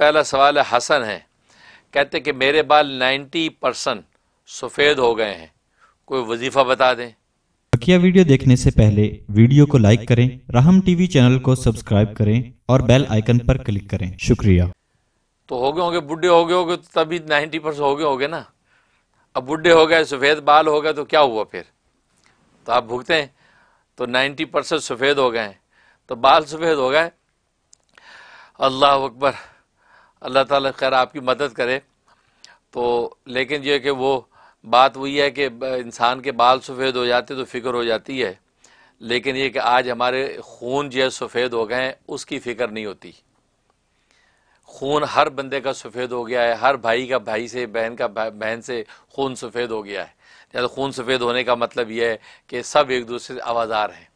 पहला सवाल है हसन है कहते कि मेरे बाल 90 परसेंट सफ़ेद हो गए हैं कोई वजीफ़ा बता दें बकिया वीडियो देखने से पहले वीडियो को लाइक करें राहम टीवी चैनल को सब्सक्राइब करें और बेल आइकन पर क्लिक करें शुक्रिया तो हो गए होंगे बुढ़े हो गए होंगे तो तभी नाइन्टी परसेंट हो गए होंगे ना अब बुढ़े हो गए सफ़ेद बाल हो गए तो क्या हुआ फिर तो आप भुगते हैं तो नाइन्टी परसेंट सफ़ेद हो गए हैं तो बाल सफ़ेद हो गए अल्लाह अकबर अल्लाह ताला खैर आपकी मदद करे तो लेकिन यह कि वो बात वही है कि इंसान के बाल सफ़ेद हो जाते तो फ़िक्र हो जाती है लेकिन ये कि आज हमारे खून जो है सफ़ेद हो गए हैं उसकी फ़िक्र नहीं होती खून हर बंदे का सफ़ेद हो गया है हर भाई का भाई से बहन का बहन से खून सफ़ेद हो गया है या तो खून सफ़ेद होने का मतलब यह है कि सब एक दूसरे से आवाज़ार हैं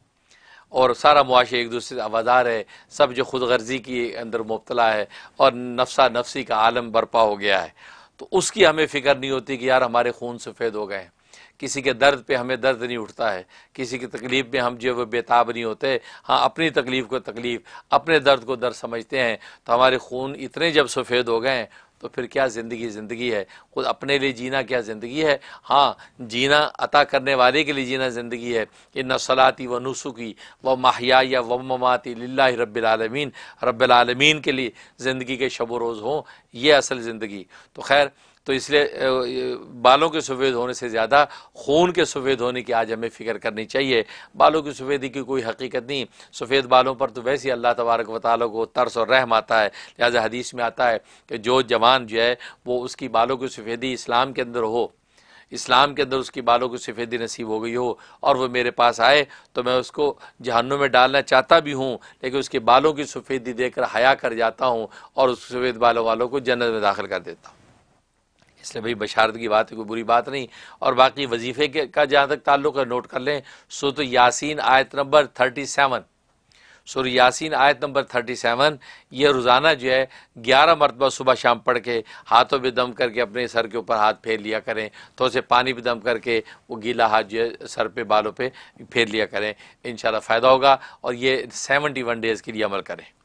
और सारा मुआशे एक दूसरे से आवादार है सब जो खुद गर्जी की अंदर मुबतला है और नफसा नफसी का आलम बर्पा हो गया है तो उसकी हमें फ़िक्र नहीं होती कि यार हमारे खून सफ़ेद हो गए हैं किसी के दर्द पे हमें दर्द नहीं उठता है किसी की तकलीफ़ में हम जो है वो बेताब नहीं होते हाँ अपनी तकलीफ़ को तकलीफ़ अपने दर्द को दर्द समझते हैं तो हमारे खून इतने जब सफ़ेद हो गए तो फिर क्या ज़िंदगी ज़िंदगी है खुद अपने लिए जीना क्या ज़िंदगी है हाँ जीना अता करने वाले के लिए जीना ज़िंदगी है न सलाती व नुसुकी व माहिया या व ममाती ला रबालमीन रबालमीन के लिए ज़िंदगी के शब रोज़ हों ये असल ज़िंदगी तो खैर तो इसलिए बालों के सफ़ेद होने से ज़्यादा खून के सफ़ेद होने की आज हमें फ़िक्र करनी चाहिए बालों की सफ़ेदी की कोई हकीकत नहीं सफ़ेद बालों पर तो वैसे ही अल्लाह तबारक वाली को तरस और रहम आता है लिहाजा हदीस में आता है कि जो जवान जो है वो उसकी बालों की सफ़ेदी इस्लाम के अंदर हो इस्लाम के अंदर उसकी बालों की सफ़ेदी नसीब हो गई हो और वह मेरे पास आए तो मैं उसको जहनों में डालना चाहता भी हूँ लेकिन उसके बालों की सफ़ेदी देकर हया कर जाता हूँ और उस सफ़ेद बालों वालों को जन्नत में दाखिल कर देता हूँ इसलिए भाई बशारत की बात है कोई बुरी बात नहीं और बाकी वजीफे के का जहाँ तक ताल्लुक है नोट कर लें सो तो यासीन आयत नंबर थर्टी सेवन सुर यासीन आयत नंबर थर्टी सेवन ये रोज़ाना जो है ग्यारह मरतबा सुबह शाम पढ़ के हाथों पर दम करके अपने सर के ऊपर हाथ फेर लिया करें तो उसे पानी भी दम करके वो गीला हाथ जो है सर पे बालों पे फेर लिया करें इन फ़ायदा होगा और ये सेवेंटी वन डेज़ के लिए अमल करें